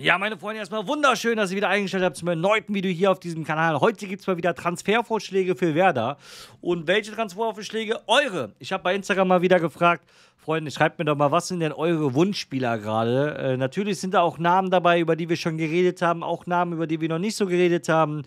Ja, meine Freunde, erstmal wunderschön, dass ihr wieder eingestellt habt zum erneuten Video hier auf diesem Kanal. Heute gibt es mal wieder Transfervorschläge für Werder. Und welche Transfervorschläge? Eure. Ich habe bei Instagram mal wieder gefragt, Freunde, schreibt mir doch mal, was sind denn eure Wunschspieler gerade? Äh, natürlich sind da auch Namen dabei, über die wir schon geredet haben, auch Namen, über die wir noch nicht so geredet haben.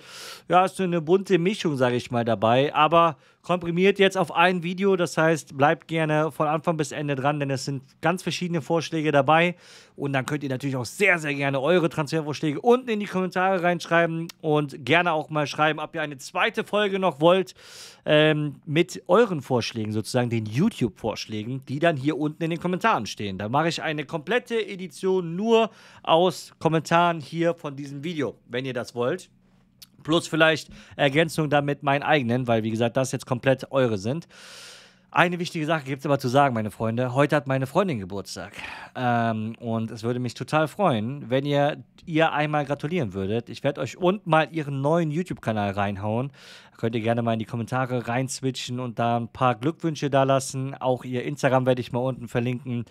Ja, ist nur eine bunte Mischung, sage ich mal, dabei. Aber komprimiert jetzt auf ein Video. Das heißt, bleibt gerne von Anfang bis Ende dran, denn es sind ganz verschiedene Vorschläge dabei. Und dann könnt ihr natürlich auch sehr, sehr gerne eure Transfervorschläge unten in die Kommentare reinschreiben und gerne auch mal schreiben, ob ihr eine zweite Folge noch wollt ähm, mit euren Vorschlägen, sozusagen den YouTube-Vorschlägen, die dann hier hier unten in den Kommentaren stehen. Da mache ich eine komplette Edition nur aus Kommentaren hier von diesem Video, wenn ihr das wollt. Plus vielleicht Ergänzung damit meinen eigenen, weil wie gesagt, das jetzt komplett eure sind. Eine wichtige Sache gibt es aber zu sagen, meine Freunde. Heute hat meine Freundin Geburtstag. Ähm, und es würde mich total freuen, wenn ihr ihr einmal gratulieren würdet. Ich werde euch unten mal ihren neuen YouTube-Kanal reinhauen. Könnt ihr gerne mal in die Kommentare reinswitchen und da ein paar Glückwünsche da lassen. Auch ihr Instagram werde ich mal unten verlinken.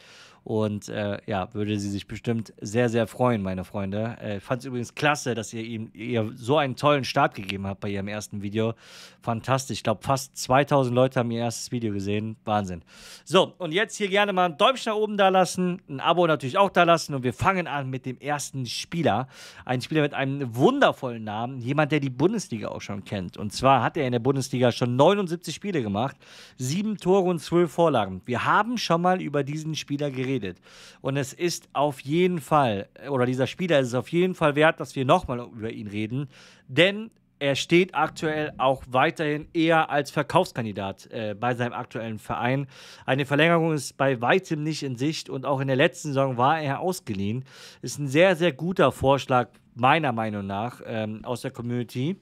Und äh, ja, würde sie sich bestimmt sehr, sehr freuen, meine Freunde. Äh, Fand es übrigens klasse, dass ihr ihm ihr so einen tollen Start gegeben habt bei ihrem ersten Video. Fantastisch. Ich glaube, fast 2000 Leute haben ihr erstes Video gesehen. Wahnsinn. So, und jetzt hier gerne mal ein Däumchen nach oben da lassen, ein Abo natürlich auch da lassen. Und wir fangen an mit dem ersten Spieler. Ein Spieler mit einem wundervollen Namen. Jemand, der die Bundesliga auch schon kennt. Und zwar hat er in der Bundesliga schon 79 Spiele gemacht, sieben Tore und zwölf Vorlagen. Wir haben schon mal über diesen Spieler geredet geredet. Und es ist auf jeden Fall, oder dieser Spieler ist es auf jeden Fall wert, dass wir nochmal über ihn reden, denn er steht aktuell auch weiterhin eher als Verkaufskandidat äh, bei seinem aktuellen Verein. Eine Verlängerung ist bei weitem nicht in Sicht und auch in der letzten Saison war er ausgeliehen. Ist ein sehr, sehr guter Vorschlag, meiner Meinung nach, ähm, aus der Community.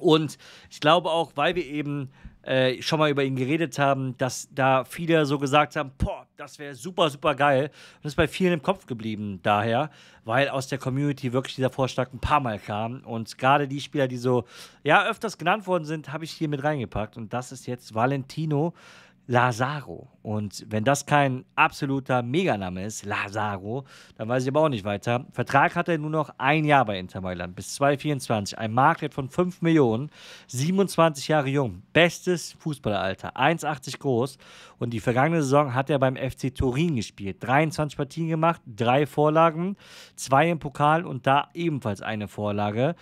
Und ich glaube auch, weil wir eben äh, schon mal über ihn geredet haben, dass da viele so gesagt haben, boah, das wäre super, super geil. Und das ist bei vielen im Kopf geblieben daher, weil aus der Community wirklich dieser Vorschlag ein paar Mal kam. Und gerade die Spieler, die so, ja, öfters genannt worden sind, habe ich hier mit reingepackt. Und das ist jetzt Valentino Lazaro. Und wenn das kein absoluter Meganame ist, Lazaro, dann weiß ich aber auch nicht weiter. Vertrag hat er nur noch ein Jahr bei Inter Mailand, bis 2024. Ein Marktwert von 5 Millionen, 27 Jahre jung, bestes Fußballeralter, 1,80 groß. Und die vergangene Saison hat er beim FC Turin gespielt. 23 Partien gemacht, drei Vorlagen, zwei im Pokal und da ebenfalls eine Vorlage.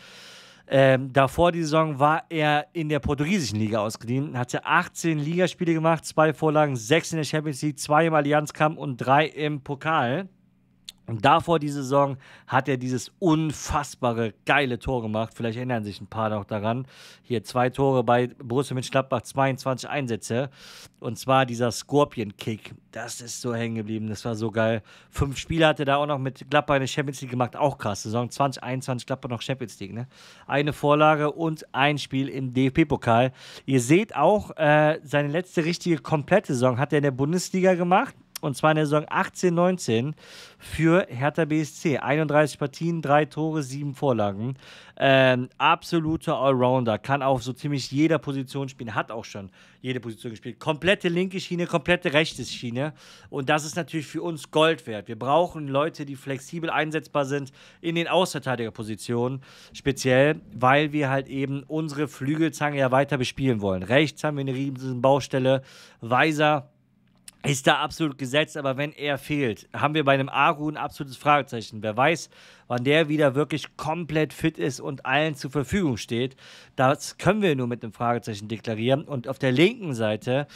Ähm, davor die Saison war er in der portugiesischen Liga ausgeliehen, hatte 18 Ligaspiele gemacht, zwei Vorlagen, sechs in der Champions League, zwei im Allianz Cup und drei im Pokal. Und davor die Saison hat er dieses unfassbare geile Tor gemacht. Vielleicht erinnern sich ein paar noch daran. Hier zwei Tore bei Borussia Mönchengladbach, 22 Einsätze. Und zwar dieser Scorpion-Kick. Das ist so hängen geblieben. Das war so geil. Fünf Spiele hat er da auch noch mit Gladbach in der Champions League gemacht. Auch krass. Saison 2021 Gladbach noch Champions League. Ne? Eine Vorlage und ein Spiel im DFB-Pokal. Ihr seht auch, äh, seine letzte richtige komplette Saison hat er in der Bundesliga gemacht. Und zwar in der Saison 18-19 für Hertha BSC. 31 Partien, 3 Tore, 7 Vorlagen. Ähm, absoluter Allrounder. Kann auf so ziemlich jeder Position spielen. Hat auch schon jede Position gespielt. Komplette linke Schiene, komplette rechte Schiene. Und das ist natürlich für uns Gold wert. Wir brauchen Leute, die flexibel einsetzbar sind in den Außenverteidigerpositionen. Speziell, weil wir halt eben unsere Flügelzange ja weiter bespielen wollen. Rechts haben wir eine riesen Baustelle. Weiser ist da absolut gesetzt, aber wenn er fehlt, haben wir bei einem Aru ein absolutes Fragezeichen. Wer weiß, wann der wieder wirklich komplett fit ist und allen zur Verfügung steht. Das können wir nur mit einem Fragezeichen deklarieren. Und auf der linken Seite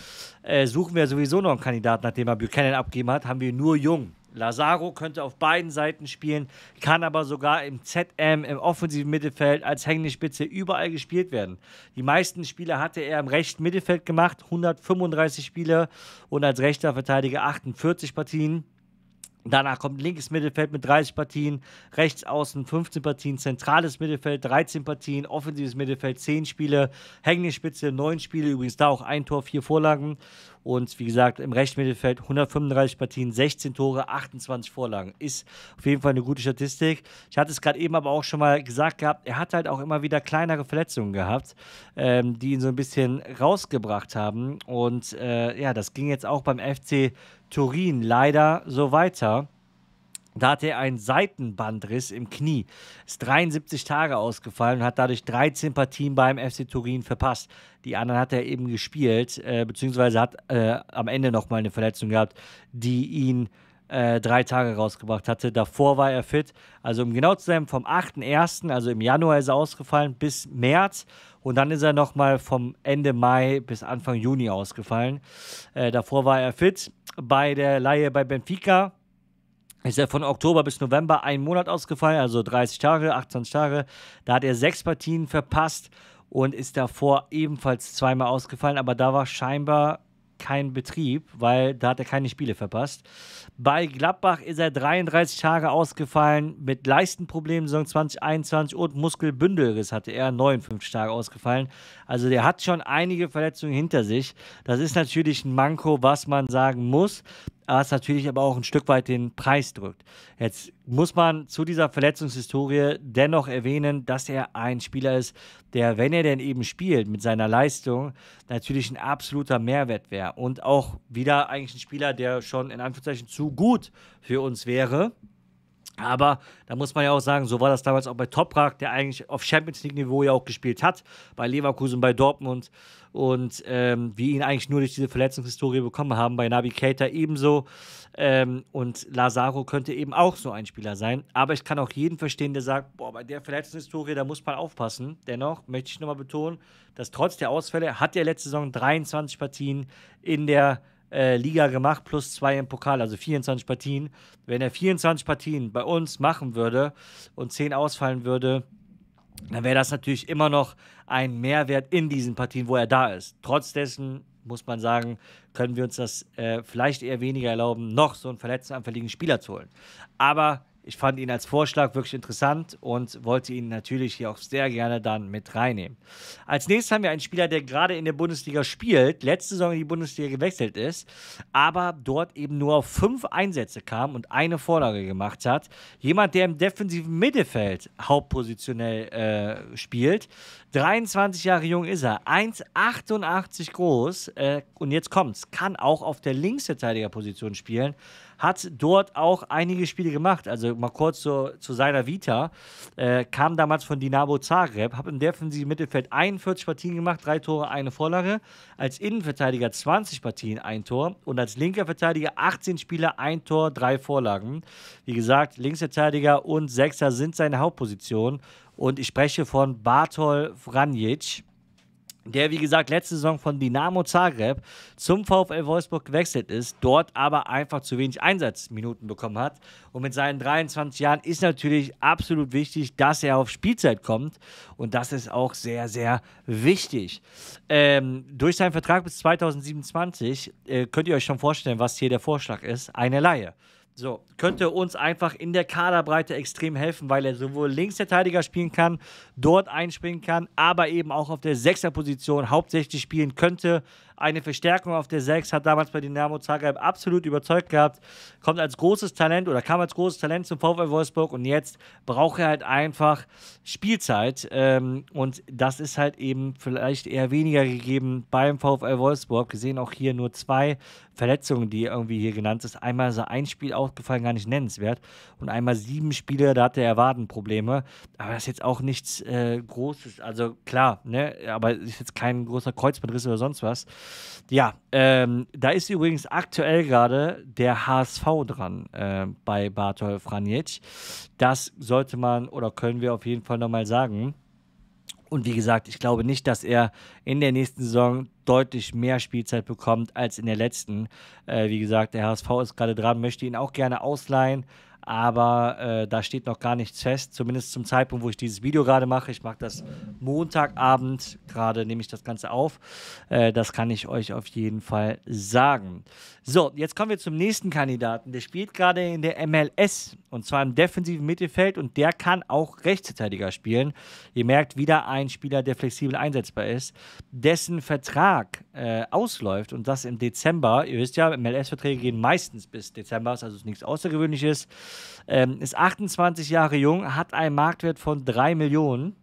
äh, suchen wir sowieso noch einen Kandidaten, nachdem er Buchanan abgegeben hat, haben wir nur Jung. Lazaro könnte auf beiden Seiten spielen, kann aber sogar im ZM, im offensiven Mittelfeld, als hängende Spitze überall gespielt werden. Die meisten Spiele hatte er im rechten Mittelfeld gemacht, 135 Spiele und als rechter Verteidiger 48 Partien. Danach kommt linkes Mittelfeld mit 30 Partien, rechts außen 15 Partien, zentrales Mittelfeld 13 Partien, offensives Mittelfeld 10 Spiele, hängende Spitze 9 Spiele, übrigens da auch ein Tor, 4 Vorlagen. Und wie gesagt, im rechten Mittelfeld 135 Partien, 16 Tore, 28 Vorlagen. Ist auf jeden Fall eine gute Statistik. Ich hatte es gerade eben aber auch schon mal gesagt gehabt, er hat halt auch immer wieder kleinere Verletzungen gehabt, ähm, die ihn so ein bisschen rausgebracht haben. Und äh, ja, das ging jetzt auch beim FC Turin leider so weiter. Da hatte er einen Seitenbandriss im Knie, ist 73 Tage ausgefallen und hat dadurch 13 Partien beim FC Turin verpasst. Die anderen hat er eben gespielt, äh, beziehungsweise hat äh, am Ende nochmal eine Verletzung gehabt, die ihn äh, drei Tage rausgebracht hatte. Davor war er fit. Also um genau zu sein, vom 8.1., also im Januar ist er ausgefallen, bis März. Und dann ist er nochmal vom Ende Mai bis Anfang Juni ausgefallen. Äh, davor war er fit bei der Laie bei Benfica ist er von Oktober bis November einen Monat ausgefallen, also 30 Tage, 28 Tage. Da hat er sechs Partien verpasst und ist davor ebenfalls zweimal ausgefallen, aber da war scheinbar kein Betrieb, weil da hat er keine Spiele verpasst. Bei Gladbach ist er 33 Tage ausgefallen mit Leistenproblemen Saison 2021 und Muskelbündelriss hatte er 59 Tage ausgefallen. Also der hat schon einige Verletzungen hinter sich. Das ist natürlich ein Manko, was man sagen muss was natürlich aber auch ein Stück weit den Preis drückt. Jetzt muss man zu dieser Verletzungshistorie dennoch erwähnen, dass er ein Spieler ist, der, wenn er denn eben spielt, mit seiner Leistung natürlich ein absoluter Mehrwert wäre und auch wieder eigentlich ein Spieler, der schon in Anführungszeichen zu gut für uns wäre, aber da muss man ja auch sagen, so war das damals auch bei Toprak, der eigentlich auf Champions League-Niveau ja auch gespielt hat, bei Leverkusen, bei Dortmund und ähm, wir ihn eigentlich nur durch diese Verletzungshistorie bekommen haben, bei Nabi Keita ebenso. Ähm, und Lazaro könnte eben auch so ein Spieler sein. Aber ich kann auch jeden verstehen, der sagt, boah, bei der Verletzungshistorie, da muss man aufpassen. Dennoch möchte ich nochmal betonen, dass trotz der Ausfälle hat er letzte Saison 23 Partien in der äh, Liga gemacht, plus zwei im Pokal, also 24 Partien. Wenn er 24 Partien bei uns machen würde und 10 ausfallen würde, dann wäre das natürlich immer noch ein Mehrwert in diesen Partien, wo er da ist. Trotz dessen muss man sagen, können wir uns das äh, vielleicht eher weniger erlauben, noch so einen verletzungsanfälligen Spieler zu holen. Aber ich fand ihn als Vorschlag wirklich interessant und wollte ihn natürlich hier auch sehr gerne dann mit reinnehmen. Als nächstes haben wir einen Spieler, der gerade in der Bundesliga spielt, letzte Saison in die Bundesliga gewechselt ist, aber dort eben nur auf fünf Einsätze kam und eine Vorlage gemacht hat. Jemand, der im defensiven Mittelfeld hauptpositionell äh, spielt. 23 Jahre jung ist er, 1,88 groß äh, und jetzt kommt's, kann auch auf der Linksverteidigerposition spielen hat dort auch einige Spiele gemacht. Also mal kurz zu, zu seiner Vita. Äh, kam damals von Dinamo Zagreb, hat im defensiven Mittelfeld 41 Partien gemacht, drei Tore, eine Vorlage. Als Innenverteidiger 20 Partien, ein Tor. Und als linker Verteidiger 18 Spieler, ein Tor, drei Vorlagen. Wie gesagt, Linksverteidiger und Sechser sind seine Hauptpositionen. Und ich spreche von Bartol Vranjic der wie gesagt letzte Saison von Dinamo Zagreb zum VfL Wolfsburg gewechselt ist, dort aber einfach zu wenig Einsatzminuten bekommen hat. Und mit seinen 23 Jahren ist natürlich absolut wichtig, dass er auf Spielzeit kommt. Und das ist auch sehr, sehr wichtig. Ähm, durch seinen Vertrag bis 2027 äh, könnt ihr euch schon vorstellen, was hier der Vorschlag ist. Eine Laie. So, könnte uns einfach in der Kaderbreite extrem helfen, weil er sowohl Linksverteidiger spielen kann, dort einspringen kann, aber eben auch auf der Sechserposition hauptsächlich spielen könnte eine Verstärkung auf der 6, hat damals bei Dynamo Zagreb absolut überzeugt gehabt, kommt als großes Talent oder kam als großes Talent zum VfL Wolfsburg und jetzt braucht er halt einfach Spielzeit ähm, und das ist halt eben vielleicht eher weniger gegeben beim VfL Wolfsburg. Wir sehen auch hier nur zwei Verletzungen, die irgendwie hier genannt ist. Einmal so ein Spiel aufgefallen, gar nicht nennenswert und einmal sieben Spiele, da hatte er erwarten Probleme, aber das ist jetzt auch nichts äh, Großes, also klar, ne, aber ist jetzt kein großer Kreuzbandriss oder sonst was. Ja, ähm, da ist übrigens aktuell gerade der HSV dran äh, bei Bartol Franic. Das sollte man oder können wir auf jeden Fall nochmal sagen. Und wie gesagt, ich glaube nicht, dass er in der nächsten Saison deutlich mehr Spielzeit bekommt als in der letzten. Äh, wie gesagt, der HSV ist gerade dran, möchte ihn auch gerne ausleihen, aber äh, da steht noch gar nichts fest, zumindest zum Zeitpunkt, wo ich dieses Video gerade mache. Ich mache das Montagabend, gerade nehme ich das Ganze auf. Äh, das kann ich euch auf jeden Fall sagen. So, jetzt kommen wir zum nächsten Kandidaten. Der spielt gerade in der MLS und zwar im defensiven Mittelfeld und der kann auch Rechtsverteidiger spielen. Ihr merkt wieder ein Spieler, der flexibel einsetzbar ist, dessen Vertrag äh, ausläuft und das im Dezember. Ihr wisst ja, MLS-Verträge gehen meistens bis Dezember, also ist nichts Außergewöhnliches. Ähm, ist 28 Jahre jung, hat einen Marktwert von 3 Millionen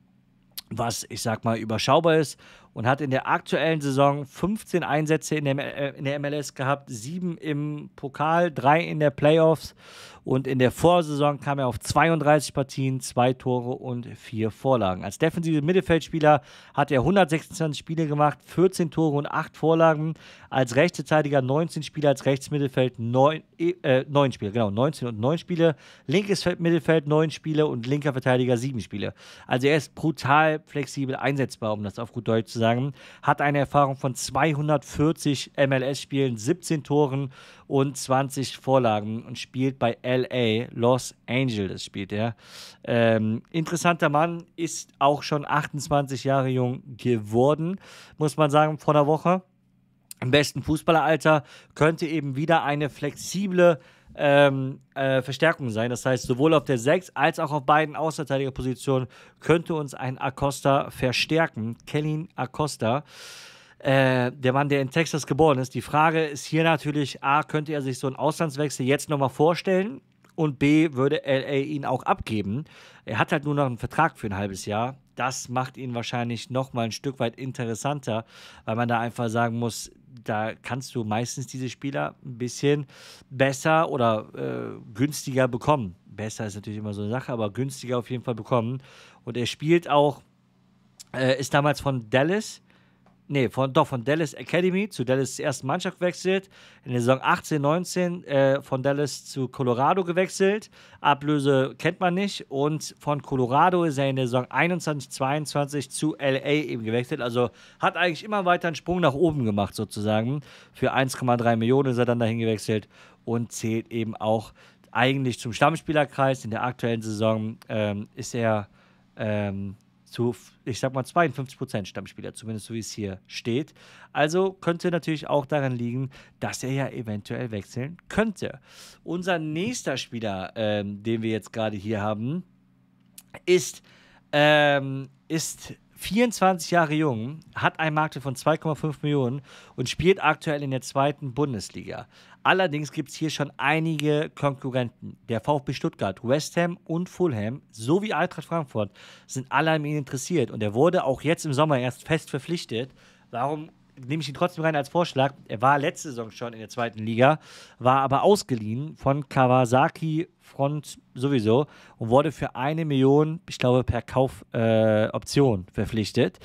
was ich sag mal überschaubar ist und hat in der aktuellen Saison 15 Einsätze in der, äh, in der MLS gehabt, sieben im Pokal, drei in der Playoffs und in der Vorsaison kam er auf 32 Partien, zwei Tore und vier Vorlagen. Als defensiver Mittelfeldspieler hat er 126 Spiele gemacht, 14 Tore und acht Vorlagen. Als Rechtsverteidiger 19 Spiele, als Rechtsmittelfeld 9, äh, 9 Spiele, genau, 19 und 9 Spiele. Linkes Mittelfeld 9 Spiele und linker Verteidiger 7 Spiele. Also er ist brutal flexibel einsetzbar, um das auf gut Deutsch zu sagen sozusagen, hat eine Erfahrung von 240 MLS-Spielen, 17 Toren und 20 Vorlagen und spielt bei LA, Los Angeles spielt er. Ähm, interessanter Mann, ist auch schon 28 Jahre jung geworden, muss man sagen, vor der Woche. Im besten Fußballeralter könnte eben wieder eine flexible ähm, äh, Verstärkung sein. Das heißt, sowohl auf der 6 als auch auf beiden Außenverteidigerpositionen könnte uns ein Acosta verstärken. Kellyn Acosta. Äh, der Mann, der in Texas geboren ist. Die Frage ist hier natürlich: A, könnte er sich so einen Auslandswechsel jetzt nochmal vorstellen? Und B, würde LA ihn auch abgeben? Er hat halt nur noch einen Vertrag für ein halbes Jahr. Das macht ihn wahrscheinlich nochmal ein Stück weit interessanter, weil man da einfach sagen muss: da kannst du meistens diese Spieler ein bisschen besser oder äh, günstiger bekommen. Besser ist natürlich immer so eine Sache, aber günstiger auf jeden Fall bekommen. Und er spielt auch, äh, ist damals von Dallas nee, von, doch von Dallas Academy zu Dallas ersten Mannschaft gewechselt. In der Saison 18, 19 äh, von Dallas zu Colorado gewechselt. Ablöse kennt man nicht. Und von Colorado ist er in der Saison 21, 22 zu LA eben gewechselt. Also hat eigentlich immer weiter einen Sprung nach oben gemacht sozusagen. Für 1,3 Millionen ist er dann dahin gewechselt und zählt eben auch eigentlich zum Stammspielerkreis. In der aktuellen Saison ähm, ist er. Ähm, zu, ich sag mal, 52 Prozent Stammspieler, zumindest so wie es hier steht. Also könnte natürlich auch daran liegen, dass er ja eventuell wechseln könnte. Unser nächster Spieler, ähm, den wir jetzt gerade hier haben, ist, ähm, ist 24 Jahre jung, hat einen Markt von 2,5 Millionen und spielt aktuell in der zweiten Bundesliga. Allerdings gibt es hier schon einige Konkurrenten. Der VfB Stuttgart, West Ham und Fulham sowie Eintracht Frankfurt sind alle an ihn interessiert und er wurde auch jetzt im Sommer erst fest verpflichtet. Warum nehme ich ihn trotzdem rein als Vorschlag. Er war letzte Saison schon in der zweiten Liga, war aber ausgeliehen von Kawasaki Front sowieso und wurde für eine Million, ich glaube, per Kaufoption äh, verpflichtet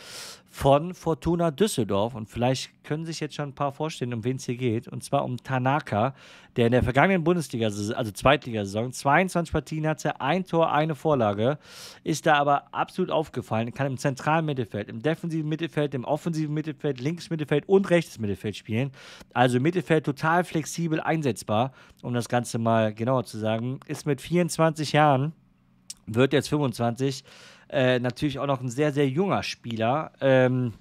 von Fortuna Düsseldorf. Und vielleicht können sich jetzt schon ein paar vorstellen, um wen es hier geht. Und zwar um Tanaka, der in der vergangenen Bundesliga, also Zweitligasaison, 22 Partien hatte, ein Tor, eine Vorlage, ist da aber absolut aufgefallen. Kann im zentralen Mittelfeld, im defensiven Mittelfeld, im offensiven Mittelfeld, links Mittelfeld und rechtes Mittelfeld spielen. Also Mittelfeld total flexibel einsetzbar, um das Ganze mal genauer zu sagen. Ist mit 24 Jahren, wird jetzt 25 äh, natürlich auch noch ein sehr, sehr junger Spieler. Ähm,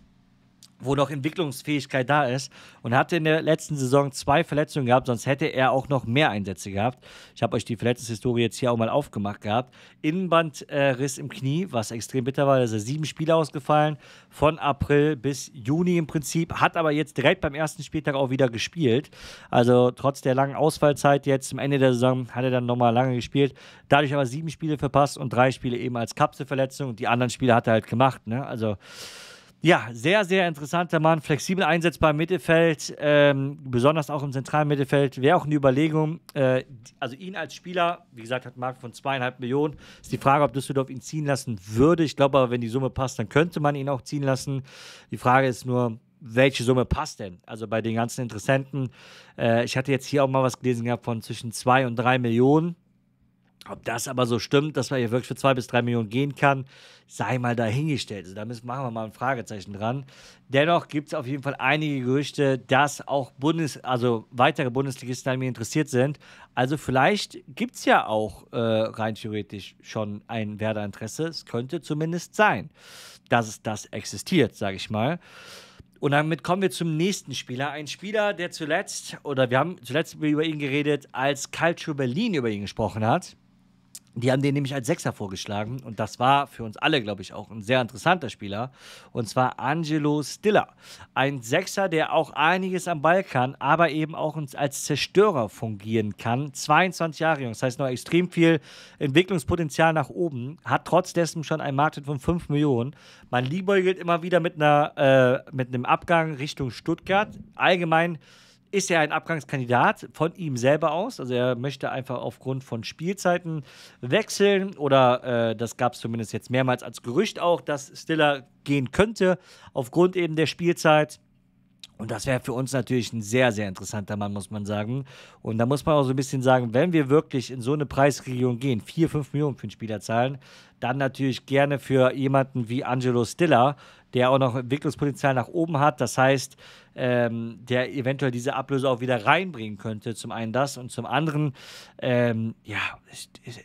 wo noch Entwicklungsfähigkeit da ist und hatte in der letzten Saison zwei Verletzungen gehabt, sonst hätte er auch noch mehr Einsätze gehabt. Ich habe euch die Verletzungshistorie jetzt hier auch mal aufgemacht gehabt. Innenbandriss äh, im Knie, was extrem bitter war, da ist er sieben Spiele ausgefallen, von April bis Juni im Prinzip, hat aber jetzt direkt beim ersten Spieltag auch wieder gespielt. Also trotz der langen Ausfallzeit jetzt zum Ende der Saison hat er dann nochmal lange gespielt, dadurch aber sieben Spiele verpasst und drei Spiele eben als Kapselverletzung und die anderen Spiele hat er halt gemacht. Ne? Also ja, sehr, sehr interessanter Mann, flexibel einsetzbar im Mittelfeld, ähm, besonders auch im zentralen Mittelfeld. Wäre auch eine Überlegung, äh, also ihn als Spieler, wie gesagt, hat Markt von zweieinhalb Millionen. Ist die Frage, ob Düsseldorf ihn ziehen lassen würde. Ich glaube aber, wenn die Summe passt, dann könnte man ihn auch ziehen lassen. Die Frage ist nur, welche Summe passt denn? Also bei den ganzen Interessenten, äh, ich hatte jetzt hier auch mal was gelesen gehabt von zwischen zwei und drei Millionen. Ob das aber so stimmt, dass man hier wirklich für zwei bis drei Millionen gehen kann, sei mal dahingestellt. Also da müssen, machen wir mal ein Fragezeichen dran. Dennoch gibt es auf jeden Fall einige Gerüchte, dass auch Bundes, also weitere Bundesligisten an mir interessiert sind. Also vielleicht gibt es ja auch äh, rein theoretisch schon ein Werder-Interesse. Es könnte zumindest sein, dass es das existiert, sage ich mal. Und damit kommen wir zum nächsten Spieler. Ein Spieler, der zuletzt, oder wir haben zuletzt über ihn geredet, als Calcio Berlin über ihn gesprochen hat die haben den nämlich als Sechser vorgeschlagen und das war für uns alle, glaube ich, auch ein sehr interessanter Spieler. Und zwar Angelo Stiller. Ein Sechser, der auch einiges am Ball kann, aber eben auch als Zerstörer fungieren kann. 22 Jahre jung, das heißt noch extrem viel Entwicklungspotenzial nach oben. Hat trotz schon einen Marktwert von 5 Millionen. Man liebäugelt immer wieder mit, einer, äh, mit einem Abgang Richtung Stuttgart. Allgemein ist er ein Abgangskandidat von ihm selber aus. Also er möchte einfach aufgrund von Spielzeiten wechseln oder äh, das gab es zumindest jetzt mehrmals als Gerücht auch, dass Stiller gehen könnte aufgrund eben der Spielzeit. Und das wäre für uns natürlich ein sehr, sehr interessanter Mann, muss man sagen. Und da muss man auch so ein bisschen sagen, wenn wir wirklich in so eine Preisregion gehen, 4, 5 Millionen für einen Spieler zahlen, dann natürlich gerne für jemanden wie Angelo Stiller, der auch noch Entwicklungspotenzial nach oben hat. Das heißt, ähm, der eventuell diese Ablöse auch wieder reinbringen könnte. Zum einen das und zum anderen, ähm, ja,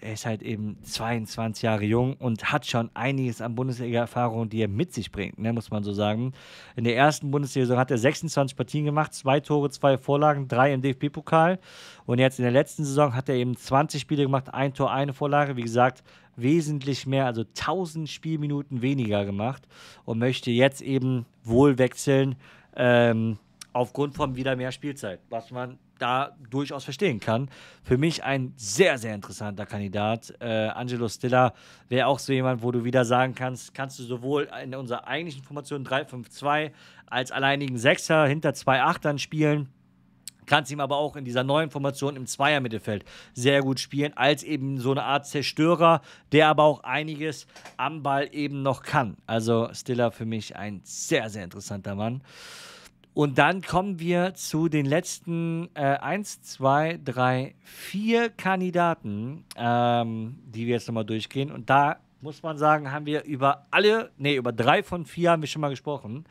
er ist halt eben 22 Jahre jung und hat schon einiges an Bundesliga-Erfahrung, die er mit sich bringt, ne, muss man so sagen. In der ersten Bundesliga hat er 26 Partien gemacht, zwei Tore, zwei Vorlagen, drei im DFB-Pokal. Und jetzt in der letzten Saison hat er eben 20 Spiele gemacht, ein Tor, eine Vorlage. Wie gesagt, wesentlich mehr, also 1000 Spielminuten weniger gemacht und möchte jetzt eben wohl wechseln ähm, aufgrund von wieder mehr Spielzeit, was man da durchaus verstehen kann. Für mich ein sehr, sehr interessanter Kandidat. Äh, Angelo Stiller wäre auch so jemand, wo du wieder sagen kannst, kannst du sowohl in unserer eigentlichen Formation 3-5-2 als alleinigen Sechser hinter zwei Achtern spielen Kannst ihm aber auch in dieser neuen Formation im Zweier-Mittelfeld sehr gut spielen, als eben so eine Art Zerstörer, der aber auch einiges am Ball eben noch kann. Also Stiller für mich ein sehr, sehr interessanter Mann. Und dann kommen wir zu den letzten äh, 1, 2, 3, 4 Kandidaten, ähm, die wir jetzt nochmal durchgehen. Und da muss man sagen, haben wir über alle, nee, über drei von vier haben wir schon mal gesprochen.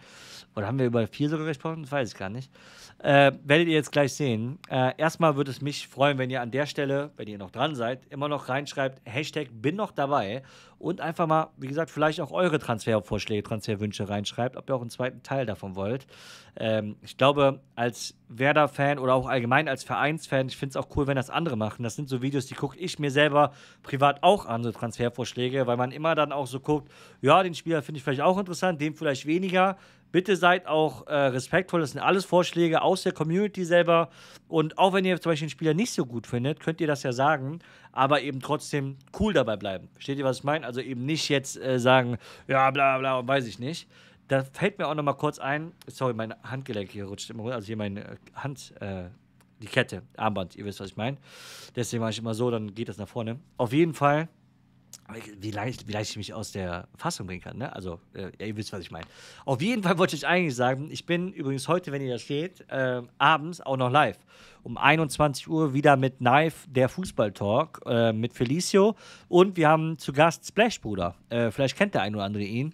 Oder haben wir über vier sogar gesprochen? Das weiß ich gar nicht. Äh, werdet ihr jetzt gleich sehen. Äh, erstmal würde es mich freuen, wenn ihr an der Stelle, wenn ihr noch dran seid, immer noch reinschreibt, Hashtag bin noch dabei und einfach mal, wie gesagt, vielleicht auch eure Transfervorschläge, Transferwünsche reinschreibt, ob ihr auch einen zweiten Teil davon wollt. Ähm, ich glaube, als Werder-Fan oder auch allgemein als Vereins-Fan, ich finde es auch cool, wenn das andere machen. Das sind so Videos, die gucke ich mir selber privat auch an, so Transfervorschläge, weil man immer dann auch so guckt, ja, den Spieler finde ich vielleicht auch interessant, den vielleicht weniger Bitte seid auch äh, respektvoll. Das sind alles Vorschläge aus der Community selber. Und auch wenn ihr zum Beispiel einen Spieler nicht so gut findet, könnt ihr das ja sagen, aber eben trotzdem cool dabei bleiben. Versteht ihr, was ich meine? Also eben nicht jetzt äh, sagen, ja, bla, bla, weiß ich nicht. Da fällt mir auch noch mal kurz ein, sorry, mein Handgelenk hier rutscht immer runter, also hier meine äh, Hand, äh, die Kette, Armband, ihr wisst, was ich meine. Deswegen mache ich immer so, dann geht das nach vorne. Auf jeden Fall wie leicht, wie ich mich aus der Fassung bringen kann, ne? Also, äh, ihr wisst, was ich meine. Auf jeden Fall wollte ich eigentlich sagen, ich bin übrigens heute, wenn ihr das seht, äh, abends auch noch live um 21 Uhr wieder mit Knife, der Fußballtalk äh, mit Felicio. Und wir haben zu Gast Splash Bruder. Äh, vielleicht kennt der ein oder andere ihn.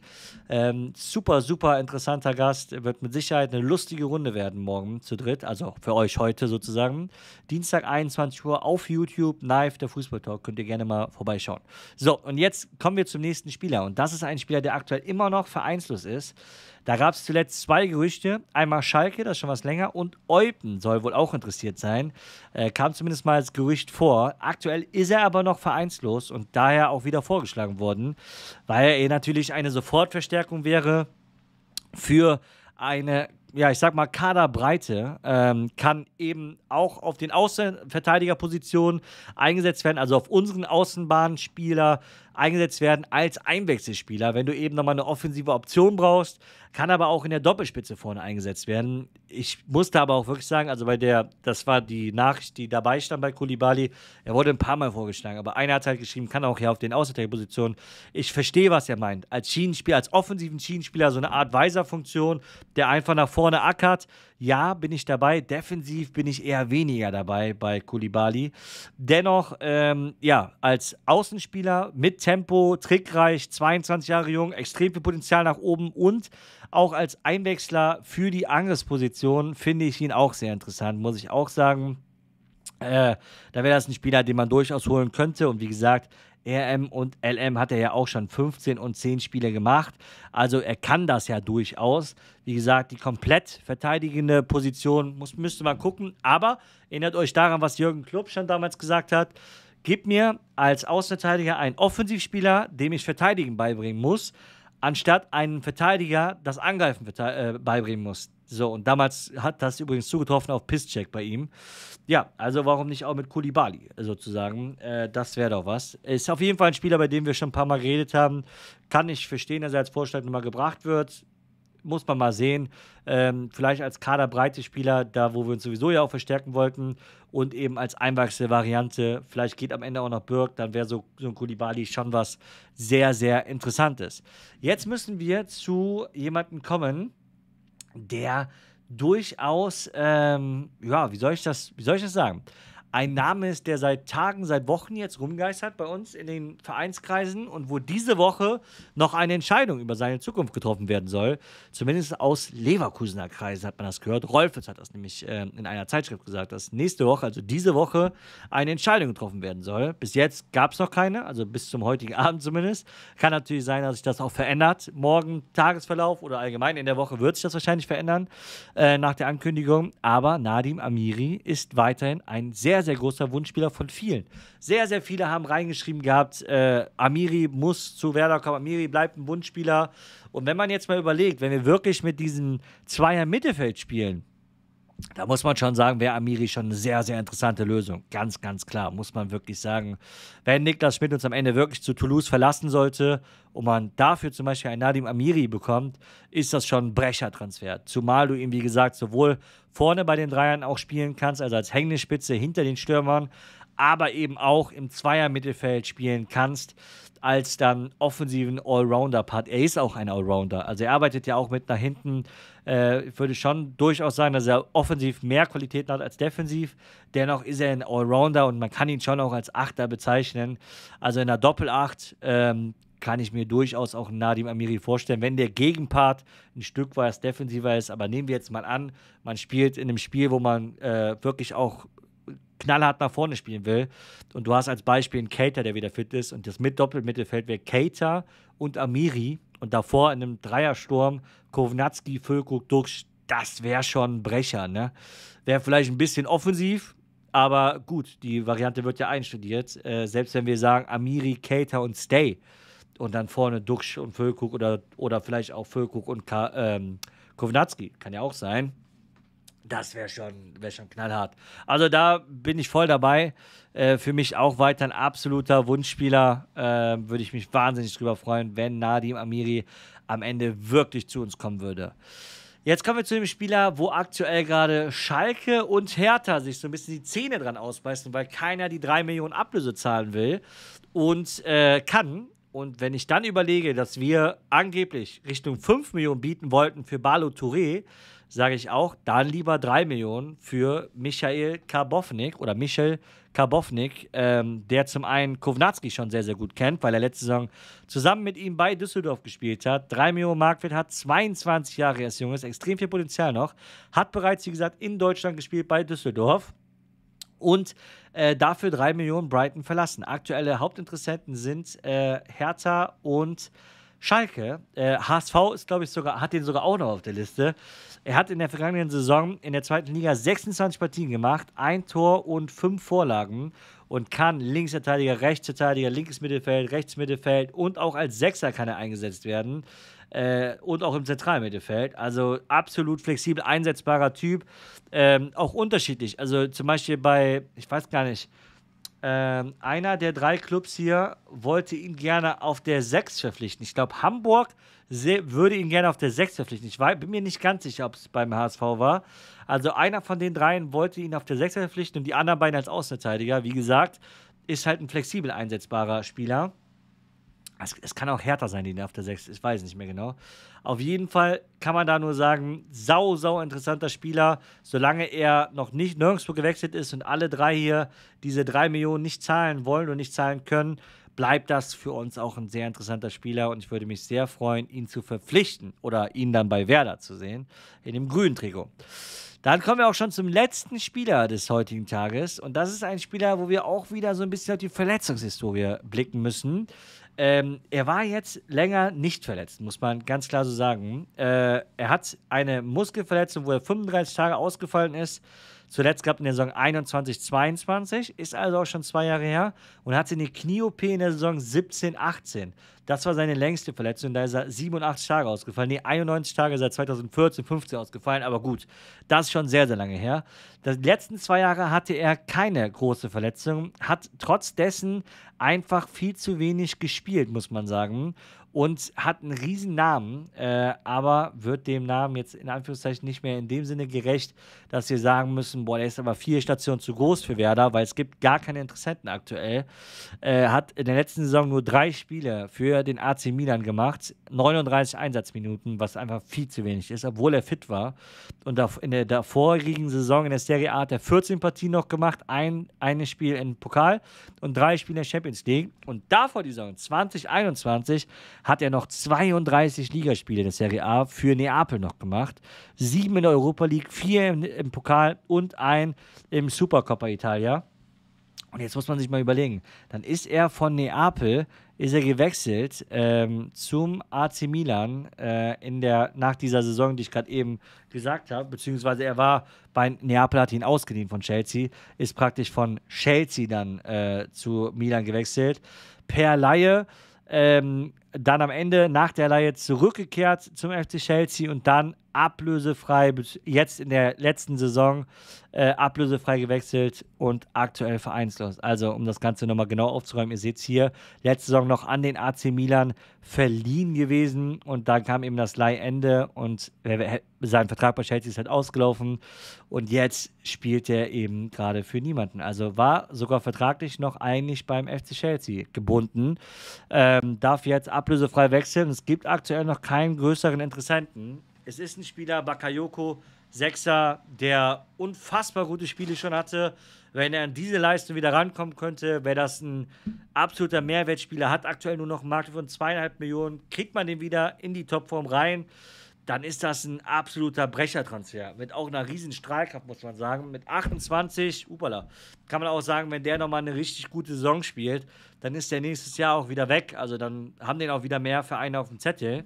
Ähm, super, super interessanter Gast. Wird mit Sicherheit eine lustige Runde werden morgen zu dritt. Also für euch heute sozusagen. Dienstag 21 Uhr auf YouTube. Knife, der Fußballtalk. Könnt ihr gerne mal vorbeischauen. So, und jetzt kommen wir zum nächsten Spieler. Und das ist ein Spieler, der aktuell immer noch vereinslos ist. Da gab es zuletzt zwei Gerüchte. Einmal Schalke, das ist schon was länger, und Eupen soll wohl auch interessiert sein. Äh, kam zumindest mal als Gerücht vor. Aktuell ist er aber noch vereinslos und daher auch wieder vorgeschlagen worden, weil er natürlich eine Sofortverstärkung wäre für eine ja, ich sag mal, Kaderbreite ähm, kann eben auch auf den Außenverteidigerpositionen eingesetzt werden, also auf unseren Außenbahnspieler, eingesetzt werden als Einwechselspieler, wenn du eben nochmal eine offensive Option brauchst, kann aber auch in der Doppelspitze vorne eingesetzt werden ich musste aber auch wirklich sagen, also bei der, das war die Nachricht, die dabei stand bei Kulibali, er wurde ein paar Mal vorgeschlagen, aber einer hat halt geschrieben, kann auch hier auf den Außenverteidigerpositionen. Ich verstehe, was er meint. Als Schienenspieler, als offensiven Schienenspieler, so eine Art Weiserfunktion, der einfach nach vorne ackert. Ja, bin ich dabei. Defensiv bin ich eher weniger dabei bei Kulibali. Dennoch, ähm, ja, als Außenspieler mit Tempo, trickreich, 22 Jahre jung, extrem viel Potenzial nach oben und auch als Einwechsler für die Angriffsposition finde ich ihn auch sehr interessant, muss ich auch sagen. Äh, da wäre das ein Spieler, den man durchaus holen könnte. Und wie gesagt, RM und LM hat er ja auch schon 15 und 10 Spiele gemacht. Also er kann das ja durchaus. Wie gesagt, die komplett verteidigende Position muss, müsste man gucken. Aber erinnert euch daran, was Jürgen Klopp schon damals gesagt hat. Gib mir als Außenverteidiger einen Offensivspieler, dem ich Verteidigen beibringen muss anstatt einem Verteidiger das Angreifen äh, beibringen muss. So, und damals hat das übrigens zugetroffen auf Pisscheck bei ihm. Ja, also warum nicht auch mit Kulibali äh, sozusagen? Äh, das wäre doch was. Ist auf jeden Fall ein Spieler, bei dem wir schon ein paar Mal geredet haben. Kann ich verstehen, dass er als Vorschlag nochmal gebracht wird muss man mal sehen. Ähm, vielleicht als kaderbreite Spieler, da wo wir uns sowieso ja auch verstärken wollten. Und eben als Variante, vielleicht geht am Ende auch noch Birk, dann wäre so, so ein Kulibali schon was sehr, sehr Interessantes. Jetzt müssen wir zu jemandem kommen, der durchaus, ähm, ja, wie soll ich das, wie soll ich das sagen? ein Name ist, der seit Tagen, seit Wochen jetzt rumgeistert bei uns in den Vereinskreisen und wo diese Woche noch eine Entscheidung über seine Zukunft getroffen werden soll. Zumindest aus Leverkusener Kreisen hat man das gehört. Rolfes hat das nämlich äh, in einer Zeitschrift gesagt, dass nächste Woche, also diese Woche, eine Entscheidung getroffen werden soll. Bis jetzt gab es noch keine, also bis zum heutigen Abend zumindest. Kann natürlich sein, dass sich das auch verändert. Morgen Tagesverlauf oder allgemein in der Woche wird sich das wahrscheinlich verändern äh, nach der Ankündigung. Aber Nadim Amiri ist weiterhin ein sehr, sehr großer Wunschspieler von vielen. Sehr, sehr viele haben reingeschrieben gehabt, äh, Amiri muss zu Werder kommen, Amiri bleibt ein Wunschspieler. Und wenn man jetzt mal überlegt, wenn wir wirklich mit diesen Zweier Mittelfeld spielen, da muss man schon sagen, wäre Amiri schon eine sehr, sehr interessante Lösung. Ganz, ganz klar, muss man wirklich sagen. Wenn Niklas Schmidt uns am Ende wirklich zu Toulouse verlassen sollte und man dafür zum Beispiel einen Nadim Amiri bekommt, ist das schon ein Brechertransfer. Zumal du ihm, wie gesagt, sowohl vorne bei den Dreiern auch spielen kannst, also als hängende Spitze hinter den Stürmern, aber eben auch im Zweier-Mittelfeld spielen kannst, als dann offensiven Allrounder-Part. Er ist auch ein Allrounder. Also er arbeitet ja auch mit nach hinten. Äh, ich würde schon durchaus sagen, dass er offensiv mehr Qualitäten hat als defensiv. Dennoch ist er ein Allrounder und man kann ihn schon auch als Achter bezeichnen. Also in der Doppelacht ähm, kann ich mir durchaus auch Nadim Amiri vorstellen, wenn der Gegenpart ein Stück weit defensiver ist. Aber nehmen wir jetzt mal an, man spielt in einem Spiel, wo man äh, wirklich auch knallhart nach vorne spielen will. Und du hast als Beispiel einen Cater, der wieder fit ist. Und das mit Doppelmittelfeld wäre Cater und Amiri. Und davor in einem Dreiersturm Kovnatski, Füllkrug, Duxch. Das wäre schon ein Brecher, ne? Wäre vielleicht ein bisschen offensiv, aber gut, die Variante wird ja einstudiert. Äh, selbst wenn wir sagen Amiri, Cater und Stay und dann vorne Duxch und Füllkrug oder, oder vielleicht auch Füllkrug und Ka ähm, Kovnatski, kann ja auch sein das wäre schon, wär schon knallhart. Also da bin ich voll dabei. Äh, für mich auch weiter ein absoluter Wunschspieler. Äh, würde ich mich wahnsinnig drüber freuen, wenn Nadim Amiri am Ende wirklich zu uns kommen würde. Jetzt kommen wir zu dem Spieler, wo aktuell gerade Schalke und Hertha sich so ein bisschen die Zähne dran ausbeißen, weil keiner die 3 Millionen Ablöse zahlen will und äh, kann. Und wenn ich dann überlege, dass wir angeblich Richtung 5 Millionen bieten wollten für Balo Touré, sage ich auch, dann lieber 3 Millionen für Michael Karbovnik oder Michel Karbovnik, ähm, der zum einen Kovnatski schon sehr, sehr gut kennt, weil er letzte Saison zusammen mit ihm bei Düsseldorf gespielt hat. 3 Millionen Marktwert hat, 22 Jahre erst junges, extrem viel Potenzial noch, hat bereits, wie gesagt, in Deutschland gespielt bei Düsseldorf und äh, dafür 3 Millionen Brighton verlassen. Aktuelle Hauptinteressenten sind äh, Hertha und Schalke. Äh, HSV ist, glaube ich, sogar, hat den sogar auch noch auf der Liste. Er hat in der vergangenen Saison in der zweiten Liga 26 Partien gemacht, ein Tor und fünf Vorlagen und kann Linksverteidiger, Rechtsverteidiger, linkes Mittelfeld, rechts und auch als Sechser kann er eingesetzt werden. Äh, und auch im Zentralmittelfeld. Also absolut flexibel einsetzbarer Typ. Ähm, auch unterschiedlich. Also zum Beispiel bei, ich weiß gar nicht, ähm, einer der drei Clubs hier wollte ihn gerne auf der 6 verpflichten. Ich glaube, Hamburg würde ihn gerne auf der 6 verpflichten. Ich bin mir nicht ganz sicher, ob es beim HSV war. Also einer von den dreien wollte ihn auf der 6 verpflichten und die anderen beiden als Außenverteidiger. Wie gesagt, ist halt ein flexibel einsetzbarer Spieler. Es, es, kann auch härter sein, die Nerv der 6. Ich weiß nicht mehr genau. Auf jeden Fall kann man da nur sagen, sau, sau interessanter Spieler. Solange er noch nicht nirgendwo gewechselt ist und alle drei hier diese drei Millionen nicht zahlen wollen und nicht zahlen können, bleibt das für uns auch ein sehr interessanter Spieler. Und ich würde mich sehr freuen, ihn zu verpflichten oder ihn dann bei Werder zu sehen, in dem grünen Trikot. Dann kommen wir auch schon zum letzten Spieler des heutigen Tages. Und das ist ein Spieler, wo wir auch wieder so ein bisschen auf die Verletzungshistorie blicken müssen. Ähm, er war jetzt länger nicht verletzt, muss man ganz klar so sagen. Äh, er hat eine Muskelverletzung, wo er 35 Tage ausgefallen ist. Zuletzt gehabt in der Saison 21-22, ist also auch schon zwei Jahre her und hatte eine Knie-OP in der Saison 17-18. Das war seine längste Verletzung. Da ist er 87 Tage ausgefallen. Nee, 91 Tage seit 2014, 15 ausgefallen. Aber gut, das ist schon sehr, sehr lange her. Die letzten zwei Jahre hatte er keine große Verletzung, hat trotz dessen einfach viel zu wenig gespielt, muss man sagen. Und hat einen riesen Namen, äh, aber wird dem Namen jetzt in Anführungszeichen nicht mehr in dem Sinne gerecht, dass wir sagen müssen, boah, der ist aber vier Stationen zu groß für Werder, weil es gibt gar keine Interessenten aktuell. Äh, hat in der letzten Saison nur drei Spiele für für den AC Milan gemacht. 39 Einsatzminuten, was einfach viel zu wenig ist, obwohl er fit war. Und in der davorigen Saison in der Serie A hat er 14 Partien noch gemacht, ein eines Spiel im Pokal und drei Spiele in der Champions League. Und davor die Saison 2021 hat er noch 32 Ligaspiele in der Serie A für Neapel noch gemacht. Sieben in der Europa League, vier im, im Pokal und ein im Supercoppa Italia. Und jetzt muss man sich mal überlegen, dann ist er von Neapel ist er gewechselt ähm, zum AC Milan äh, in der, nach dieser Saison, die ich gerade eben gesagt habe, beziehungsweise er war bei Neapel, hat ihn ausgeliehen von Chelsea, ist praktisch von Chelsea dann äh, zu Milan gewechselt, per Laie, ähm, dann am Ende nach der Laie zurückgekehrt zum FC Chelsea und dann ablösefrei, jetzt in der letzten Saison äh, ablösefrei gewechselt und aktuell vereinslos. Also, um das Ganze nochmal genau aufzuräumen, ihr seht es hier, letzte Saison noch an den AC Milan verliehen gewesen und dann kam eben das Leihende und sein Vertrag bei Chelsea ist halt ausgelaufen und jetzt spielt er eben gerade für niemanden. Also war sogar vertraglich noch eigentlich beim FC Chelsea gebunden, ähm, darf jetzt ablösefrei wechseln. Es gibt aktuell noch keinen größeren Interessenten es ist ein Spieler, Bakayoko, Sechser, der unfassbar gute Spiele schon hatte. Wenn er an diese Leistung wieder rankommen könnte, wäre das ein absoluter Mehrwertspieler. Hat aktuell nur noch einen Markt von zweieinhalb Millionen. Kriegt man den wieder in die Topform rein, dann ist das ein absoluter Brechertransfer. Mit auch einer riesen Strahlkraft, muss man sagen. Mit 28, upala, kann man auch sagen, wenn der nochmal eine richtig gute Saison spielt, dann ist der nächstes Jahr auch wieder weg. Also dann haben den auch wieder mehr Vereine auf dem Zettel.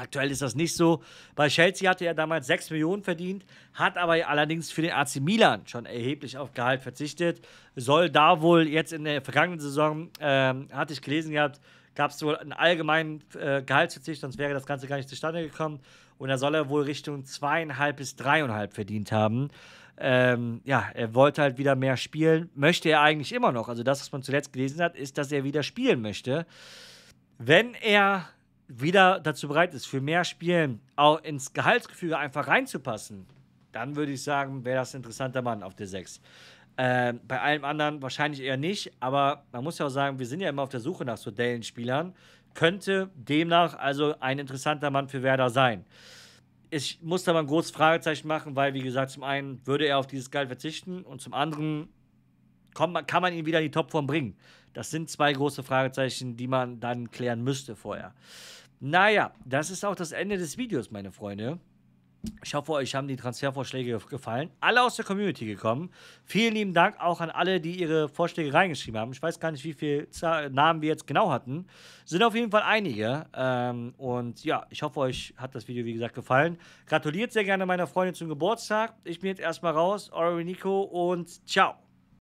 Aktuell ist das nicht so. Bei Chelsea hatte er damals 6 Millionen verdient, hat aber allerdings für den AC Milan schon erheblich auf Gehalt verzichtet. Soll da wohl jetzt in der vergangenen Saison, ähm, hatte ich gelesen gehabt, gab es wohl einen allgemeinen äh, Gehaltsverzicht, sonst wäre das Ganze gar nicht zustande gekommen. Und da soll er wohl Richtung 2,5 bis 3,5 verdient haben. Ähm, ja, er wollte halt wieder mehr spielen, möchte er eigentlich immer noch. Also das, was man zuletzt gelesen hat, ist, dass er wieder spielen möchte. Wenn er wieder dazu bereit ist, für mehr Spielen auch ins Gehaltsgefüge einfach reinzupassen, dann würde ich sagen, wäre das ein interessanter Mann auf der 6. Äh, bei allem anderen wahrscheinlich eher nicht, aber man muss ja auch sagen, wir sind ja immer auf der Suche nach so Dellen-Spielern. Könnte demnach also ein interessanter Mann für Werder sein. Ich muss da mal ein großes Fragezeichen machen, weil, wie gesagt, zum einen würde er auf dieses Gehalt verzichten und zum anderen kann man ihn wieder in die Topform bringen. Das sind zwei große Fragezeichen, die man dann klären müsste vorher. Naja, das ist auch das Ende des Videos, meine Freunde. Ich hoffe, euch haben die Transfervorschläge gefallen. Alle aus der Community gekommen. Vielen lieben Dank auch an alle, die ihre Vorschläge reingeschrieben haben. Ich weiß gar nicht, wie viele Namen wir jetzt genau hatten. Sind auf jeden Fall einige. Ähm, und ja, ich hoffe, euch hat das Video, wie gesagt, gefallen. Gratuliert sehr gerne meiner Freundin zum Geburtstag. Ich bin jetzt erstmal raus. Eure Nico und ciao.